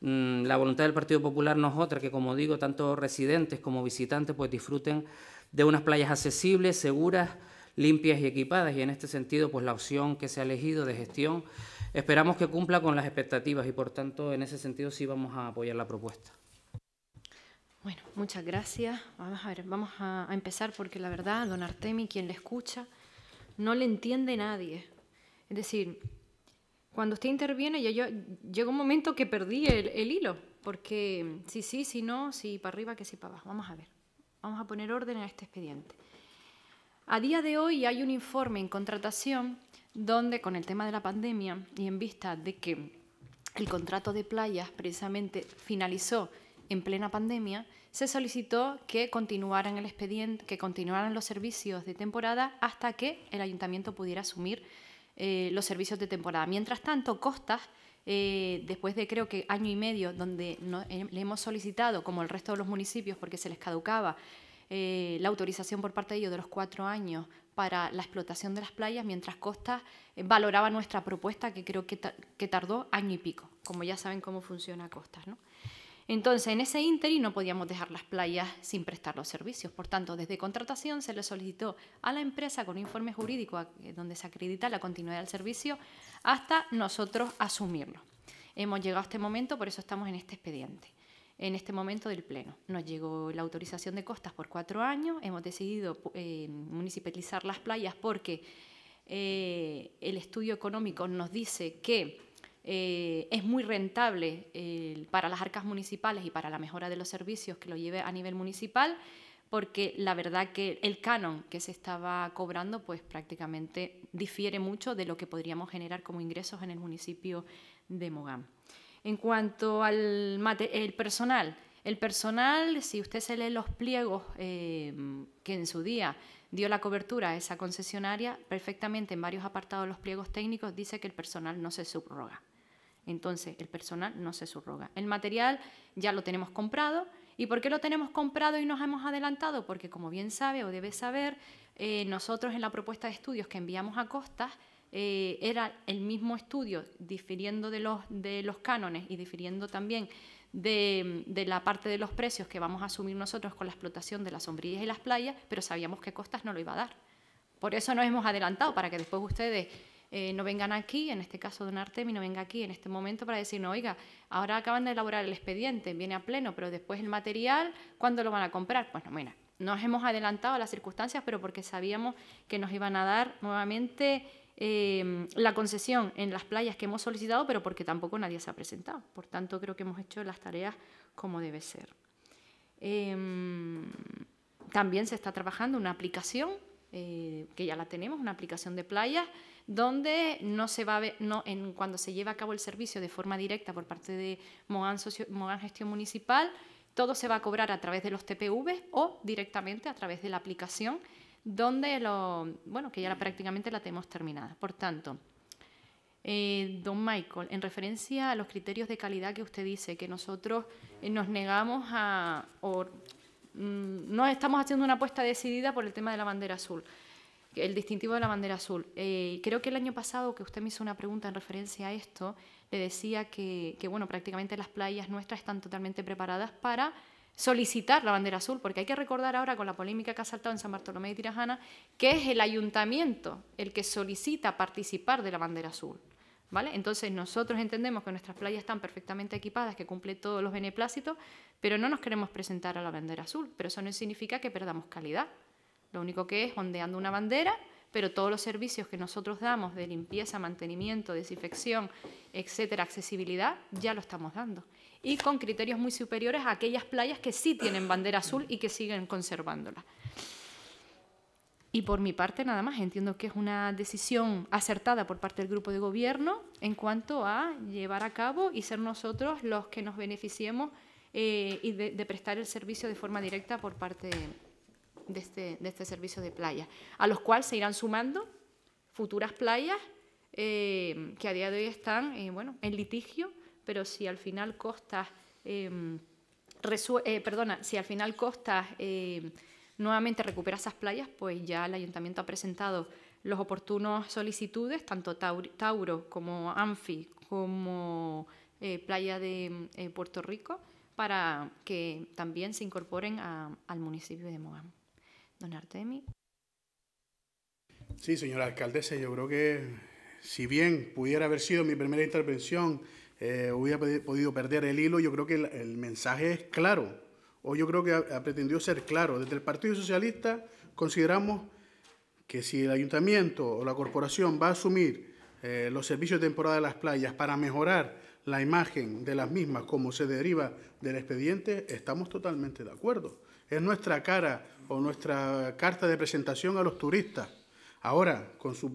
Mm, la voluntad del Partido Popular no es otra que, como digo, tanto residentes como visitantes pues disfruten de unas playas accesibles, seguras, limpias y equipadas. Y en este sentido, pues la opción que se ha elegido de gestión esperamos que cumpla con las expectativas y, por tanto, en ese sentido sí vamos a apoyar la propuesta. Bueno, muchas gracias. Vamos a ver, vamos a empezar porque la verdad, don Artemi, quien le escucha, no le entiende nadie. Es decir, cuando usted interviene, yo, yo llega un momento que perdí el, hilo, porque sí, sí, sí, no, sí, para arriba, que sí, para abajo. Vamos a ver, vamos a poner orden en este expediente. A día de hoy hay un informe en contratación donde, con el tema de la pandemia y en vista de que el contrato de playas precisamente finalizó en plena pandemia, se solicitó que continuaran el expediente, que continuaran los servicios de temporada hasta que el ayuntamiento pudiera asumir eh, los servicios de temporada. Mientras tanto, Costas, eh, después de creo que año y medio, donde eh, le hemos solicitado, como el resto de los municipios, porque se les caducaba la autorización por parte de ellos de los cuatro años para la explotación de las playas, mientras Costas valoraba nuestra propuesta, que creo que, que, tardó año y pico, como ya saben cómo funciona Costas. ¿no? Entonces, en ese ínterin no podíamos dejar las playas sin prestar los servicios. Por tanto, desde contratación se le solicitó a la empresa con un informe jurídico eh, donde se acredita la continuidad del servicio hasta nosotros asumirlo. Hemos llegado a este momento, por eso estamos en este expediente en este momento del Pleno. Nos llegó la autorización de costas por cuatro años, hemos decidido eh, municipalizar las playas porque eh, el estudio económico nos dice que eh, es muy rentable eh, para las arcas municipales y para la mejora de los servicios que lo lleve a nivel municipal, porque la verdad que el canon que se estaba cobrando pues prácticamente difiere mucho de lo que podríamos generar como ingresos en el municipio de Mogán. En cuanto al el personal, el personal, si usted se lee los pliegos eh, que en su día dio la cobertura a esa concesionaria perfectamente en varios apartados de los pliegos técnicos, dice que el personal no se subroga. Entonces, el personal no se subroga. El material ya lo tenemos comprado. ¿Y por qué lo tenemos comprado y nos hemos adelantado? Porque, como bien sabe o debe saber, eh, nosotros en la propuesta de estudios que enviamos a Costas, eh, era el mismo estudio, difiriendo de los, de los cánones y difiriendo también de, la parte de los precios que vamos a asumir nosotros con la explotación de las sombrillas y las playas, pero sabíamos que Costas no lo iba a dar. Por eso nos hemos adelantado, para que después ustedes eh, no vengan aquí, en este caso Don Artemi no venga aquí en este momento para decir, no, oiga, ahora acaban de elaborar el expediente, viene a pleno, pero después el material, ¿cuándo lo van a comprar? Pues no, mira, nos hemos adelantado a las circunstancias, pero porque sabíamos que nos iban a dar nuevamente Em, la concesión en las playas que hemos solicitado, pero porque tampoco nadie se ha presentado. Por tanto, creo que hemos hecho las tareas como debe ser. Em, también se está trabajando una aplicación, eh, que ya la tenemos, una aplicación de playas, donde no se va en, cuando se lleva a cabo el servicio de forma directa por parte de Mogán, Gestión Municipal, todo se va a cobrar a través de los TPV o directamente a través de la aplicación donde lo, bueno, que ya prácticamente la tenemos terminada. Por tanto, eh, don Michael, en referencia a los criterios de calidad que usted dice, que nosotros eh, nos negamos a, mm, no estamos haciendo una apuesta decidida por el tema de la bandera azul el distintivo de la bandera azul. Eh, creo que el año pasado que usted me hizo una pregunta en referencia a esto, le decía que, que bueno, prácticamente las playas nuestras están totalmente preparadas para solicitar la bandera azul, porque hay que recordar ahora con la polémica que ha saltado en San Bartolomé de Tirajana, que es el ayuntamiento el que solicita participar de la bandera azul. ¿Vale? Entonces nosotros entendemos que nuestras playas están perfectamente equipadas, que cumplen todos los beneplácitos, pero no nos queremos presentar a la bandera azul, pero eso no significa que perdamos calidad. Lo único que es ondeando una bandera, pero todos los servicios que nosotros damos de limpieza, mantenimiento, desinfección, etcétera, accesibilidad, ya lo estamos dando y con criterios muy superiores a aquellas playas que sí tienen bandera azul y que siguen conservándola. Y por mi parte, nada más, entiendo que es una decisión acertada por parte del grupo de gobierno en cuanto a llevar a cabo y ser nosotros los que nos beneficiemos eh, y de, prestar el servicio de forma directa por parte este, de este, servicio de playa a los cuales se irán sumando futuras playas eh, que a día de hoy están eh, bueno, en litigio pero si al final costas, em, eh, perdona, si al final costas em, nuevamente recupera esas playas, pues ya el ayuntamiento ha presentado los oportunos solicitudes, tanto Tauro como Anfi, como eh, Playa de eh, Puerto Rico, para que también se incorporen al municipio de Mogán. Don Artemi. Sí, señora alcaldesa, yo creo que si bien pudiera haber sido mi primera intervención eh, hubiera podido perder el hilo. Yo creo que el, mensaje es claro, o yo creo que ha, pretendido ser claro. Desde el Partido Socialista consideramos que si el ayuntamiento o la corporación va a asumir eh, los servicios de temporada de las playas para mejorar la imagen de las mismas como se deriva del expediente, estamos totalmente de acuerdo. Es nuestra cara o nuestra carta de presentación a los turistas. Ahora, con su,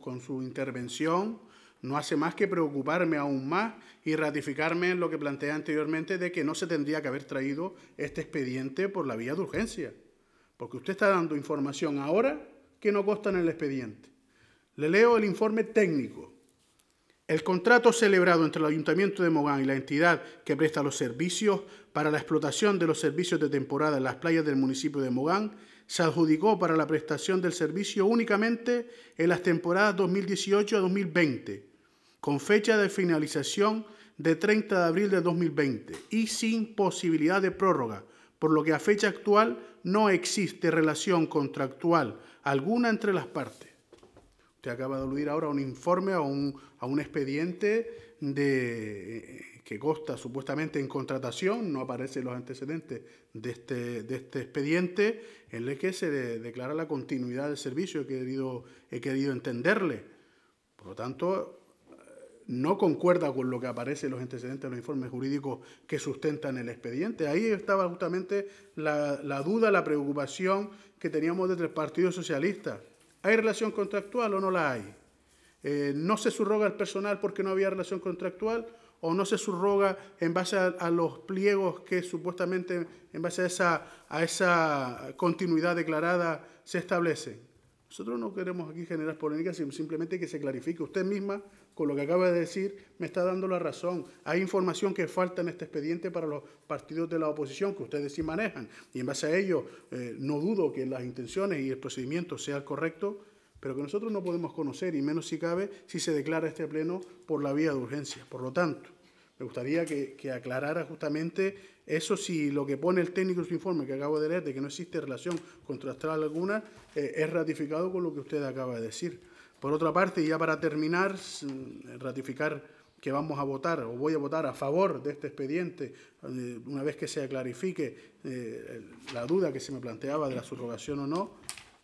con su intervención, no hace más que preocuparme aún más y ratificarme en lo que planteé anteriormente de que no se tendría que haber traído este expediente por la vía de urgencia. Porque usted está dando información ahora que no consta en el expediente. Le leo el informe técnico. El contrato celebrado entre el Ayuntamiento de Mogán y la entidad que presta los servicios para la explotación de los servicios de temporada en las playas del municipio de Mogán se adjudicó para la prestación del servicio únicamente en las temporadas 2018 a 2020, con fecha de finalización de 30 de abril de 2020 y sin posibilidad de prórroga, por lo que a fecha actual no existe relación contractual alguna entre las partes. Usted acaba de aludir ahora a un informe, a un, a un expediente de, que consta supuestamente en contratación, no aparecen los antecedentes de este, de este expediente, en el que se declara la continuidad del servicio, he querido, he querido entenderle. Por lo tanto, eh, no concuerda con lo que aparece en los antecedentes de los informes jurídicos que sustentan el expediente. Ahí estaba justamente la, duda, la preocupación que teníamos desde el Partido Socialista. ¿Hay relación contractual o no la hay? Eh, ¿No se surroga el personal porque no había relación contractual? o no se subroga en base a, los pliegos que supuestamente en base a esa, continuidad declarada se establece. Nosotros no queremos aquí generar polémicas, sino simplemente que se clarifique. Usted misma, con lo que acaba de decir, me está dando la razón. Hay información que falta en este expediente para los partidos de la oposición que ustedes sí manejan. Y en base a ello, eh, no dudo que las intenciones y el procedimiento sean correctos pero que nosotros no podemos conocer, y menos si cabe, si se declara este pleno por la vía de urgencia. Por lo tanto, me gustaría que, que, aclarara justamente eso, si lo que pone el técnico en su informe que acabo de leer, de que no existe relación contrastal alguna, eh, es ratificado con lo que usted acaba de decir. Por otra parte, y ya para terminar, mm, ratificar que vamos a votar o voy a votar a favor de este expediente eh, una vez que se clarifique eh, la duda que se me planteaba de la subrogación o no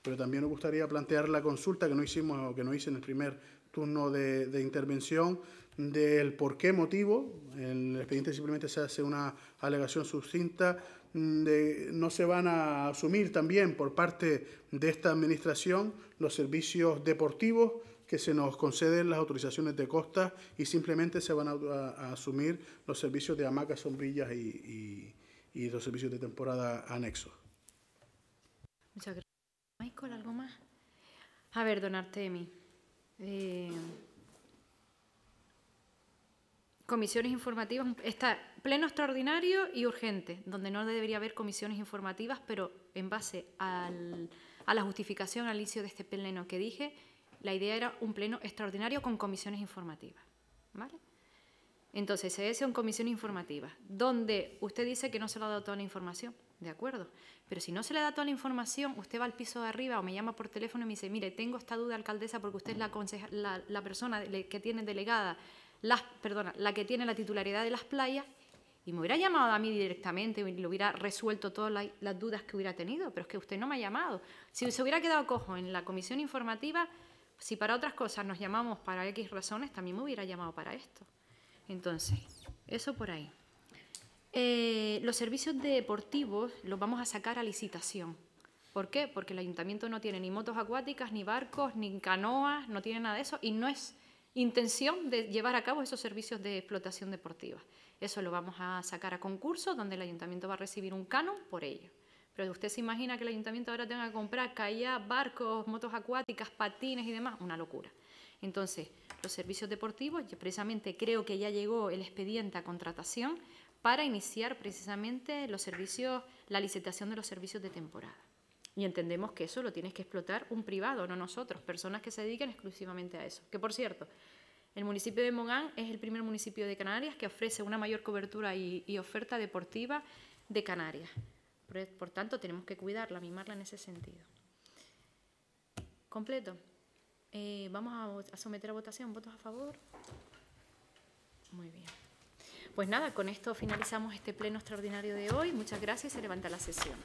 pero también nos gustaría plantear la consulta que no hicimos o que no hice en el primer turno de, intervención del por qué motivo, en el expediente simplemente se hace una alegación sucinta, mm, de, no se van a asumir también por parte de esta administración los servicios deportivos que se nos conceden las autorizaciones de costa y simplemente se van a, asumir los servicios de hamacas, sombrillas y, y los servicios de temporada anexos. Muchas gracias. Nicole, ¿algo más? A ver, don Artemi. Eh, comisiones informativas. Está pleno extraordinario y urgente, donde no debería haber comisiones informativas, pero en base a la justificación al inicio de este pleno que dije, la idea era un pleno extraordinario con comisiones informativas. ¿Vale? Entonces, se un comisión informativa, donde usted dice que no se le ha dado toda la información. ¿de acuerdo? Pero si no se le da toda la información, usted va al piso de arriba o me llama por teléfono y me dice, mire, tengo esta duda, alcaldesa, porque usted es la, la, persona que tiene delegada, las, perdona, la que tiene la titularidad de las playas, y me hubiera llamado a mí directamente y le hubiera resuelto todas las dudas que hubiera tenido, pero es que usted no me ha llamado. Si se hubiera quedado cojo en la comisión informativa, si para otras cosas nos llamamos para X razones, también me hubiera llamado para esto. Entonces, eso por ahí. Eh, los servicios deportivos los vamos a sacar a licitación. ¿Por qué? Porque el ayuntamiento no tiene ni motos acuáticas, ni barcos, ni canoas, no tiene nada de eso y no es intención de llevar a cabo esos servicios de explotación deportiva. Eso lo vamos a sacar a concurso donde el ayuntamiento va a recibir un canon por ello. Pero usted se imagina que el ayuntamiento ahora tenga que comprar callas, barcos, motos acuáticas, patines y demás, una locura. Entonces, los servicios deportivos, precisamente creo que ya llegó el expediente a contratación para iniciar precisamente los servicios, la licitación de los servicios de temporada. Y entendemos que eso lo tienes que explotar un privado, no nosotros, personas que se dediquen exclusivamente a eso. Que por cierto, el municipio de Mogán es el primer municipio de Canarias que ofrece una mayor cobertura y, oferta deportiva de Canarias. Por, tanto, tenemos que cuidarla, mimarla en ese sentido. Completo. Eh, vamos a someter a votación. ¿Votos a favor? Muy bien. Pues nada, con esto finalizamos este pleno extraordinario de hoy. Muchas gracias. y Se levanta la sesión.